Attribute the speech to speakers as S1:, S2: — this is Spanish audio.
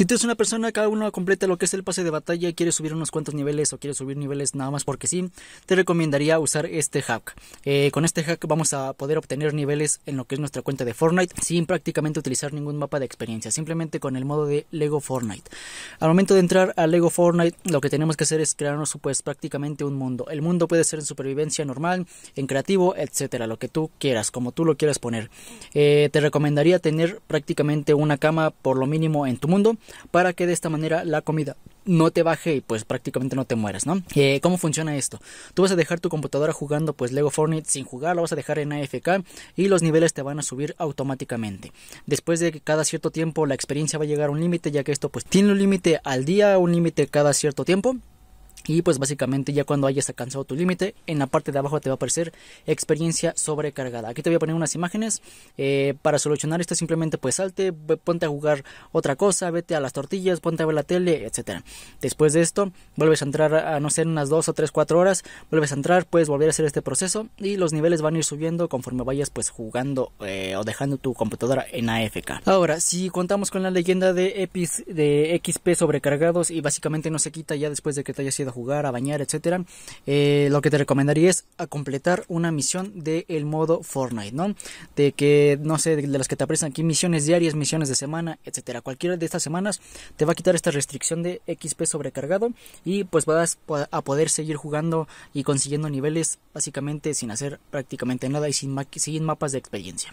S1: Si tú eres una persona cada uno completa lo que es el pase de batalla y quieres subir unos cuantos niveles o quieres subir niveles nada más porque sí, te recomendaría usar este hack. Eh, con este hack vamos a poder obtener niveles en lo que es nuestra cuenta de Fortnite sin prácticamente utilizar ningún mapa de experiencia, simplemente con el modo de Lego Fortnite. Al momento de entrar a Lego Fortnite, lo que tenemos que hacer es crearnos pues, prácticamente un mundo. El mundo puede ser en supervivencia normal, en creativo, etcétera, lo que tú quieras, como tú lo quieras poner. Eh, te recomendaría tener prácticamente una cama por lo mínimo en tu mundo para que de esta manera la comida no te baje y pues prácticamente no te mueras, ¿no? Eh, ¿Cómo funciona esto? Tú vas a dejar tu computadora jugando pues Lego Fortnite sin jugar, la vas a dejar en AFK y los niveles te van a subir automáticamente. Después de que cada cierto tiempo la experiencia va a llegar a un límite, ya que esto pues tiene un límite al día, un límite cada cierto tiempo. Y pues básicamente ya cuando hayas alcanzado tu límite, en la parte de abajo te va a aparecer experiencia sobrecargada. Aquí te voy a poner unas imágenes. Eh, para solucionar esto simplemente pues salte, ponte a jugar otra cosa, vete a las tortillas, ponte a ver la tele, etc. Después de esto, vuelves a entrar a no ser unas 2 o 3, 4 horas, vuelves a entrar, puedes volver a hacer este proceso y los niveles van a ir subiendo conforme vayas pues jugando eh, o dejando tu computadora en AFK. Ahora, si contamos con la leyenda de, Epis, de XP sobrecargados y básicamente no se quita ya después de que te hayas ido a jugar, jugar, a bañar, etcétera, eh, lo que te recomendaría es a completar una misión del el modo Fortnite, ¿no? De que, no sé, de las que te aparecen aquí, misiones diarias, misiones de semana, etcétera. Cualquiera de estas semanas te va a quitar esta restricción de XP sobrecargado y pues vas a poder seguir jugando y consiguiendo niveles básicamente sin hacer prácticamente nada y sin, sin mapas de experiencia.